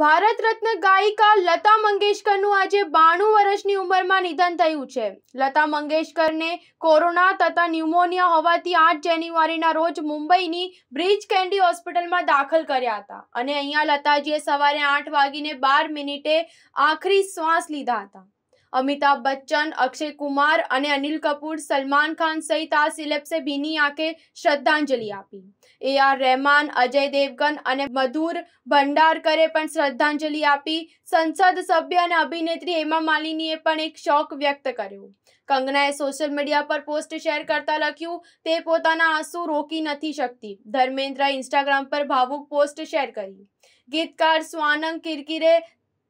ભારત રત્ન ગાયિકા લતા મંગેશકરનું આજે બાણું વર્ષની ઉંમરમાં નિધન થયું છે લતા મંગેશકરને કોરોના તથા ન્યુમોનિયા હોવાથી આઠ જાન્યુઆરીના રોજ મુંબઈની બ્રિજ કેન્ડી હોસ્પિટલમાં દાખલ કર્યા હતા અને અહીંયા લતાજીએ સવારે આઠ વાગીને બાર મિનિટે આખરી શ્વાસ લીધા હતા અમિતાભ બચ્ચન અક્ષય કુમાર અને અનિલ કપૂર સલમાન ખાન સહિત આ સિલેબ્સે ભીની આંખે શ્રદ્ધાંજલિ આપી એ આર રહેમાન અજય દેવગન અને મધુર ભંડારકરે પણ શ્રદ્ધાંજલિ આપી સંસદ સભ્ય અને અભિનેત્રી હેમા માલિનીએ પણ એક શોક વ્યક્ત કર્યો કંગનાએ સોશિયલ મીડિયા પર પોસ્ટ શેર કરતા લખ્યું તે પોતાના આંસુ રોકી નથી શકતી ધર્મેન્દ્ર ઇન્સ્ટાગ્રામ પર ભાવુક પોસ્ટ શેર કરી ગીતકાર સ્વાનંગ કિરકિરે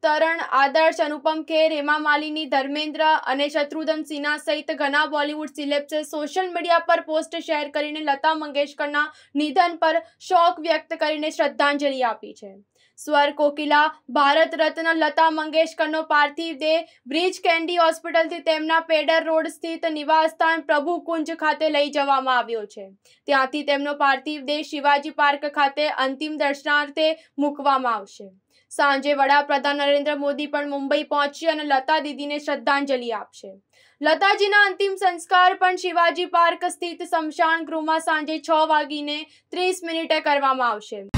તરણ આદર્શ અનુપમ ખેર હેમા માલિની ધર્મેન્દ્ર અને શત્રુઘ્ન સિન્હા સહિત ઘણા બોલિવૂડ સિલેબ્સે સોશિયલ મીડિયા પર પોસ્ટ શેર કરીને લતા મંગેશકરના નિધન પર શોક વ્યક્ત કરીને શ્રદ્ધાંજલિ આપી છે સ્વર કોકિલા ભારત રત્ન લતા મંગેશકરનો પાર્થિવ દેહ બ્રિજ કેન્ડી હોસ્પિટલથી તેમના પેડર રોડ સ્થિત નિવાસસ્થાન પ્રભુ કુંજ ખાતે લઈ જવામાં આવ્યો છે ત્યાંથી તેમનો પાર્થિવ દેહ શિવાજી પાર્ક ખાતે અંતિમ દર્શનાર્થે મૂકવામાં આવશે સાંજે વડાપ્રધાન નરેન્દ્ર મોદી પણ મુંબઈ પહોંચી અને લતા દીદીને શ્રદ્ધાંજલિ આપશે લતાજીના અંતિમ સંસ્કાર પણ શિવાજી પાર્ક સ્થિત શ્મશાન ગૃહમાં સાંજે છ વાગીને ત્રીસ મિનિટે કરવામાં આવશે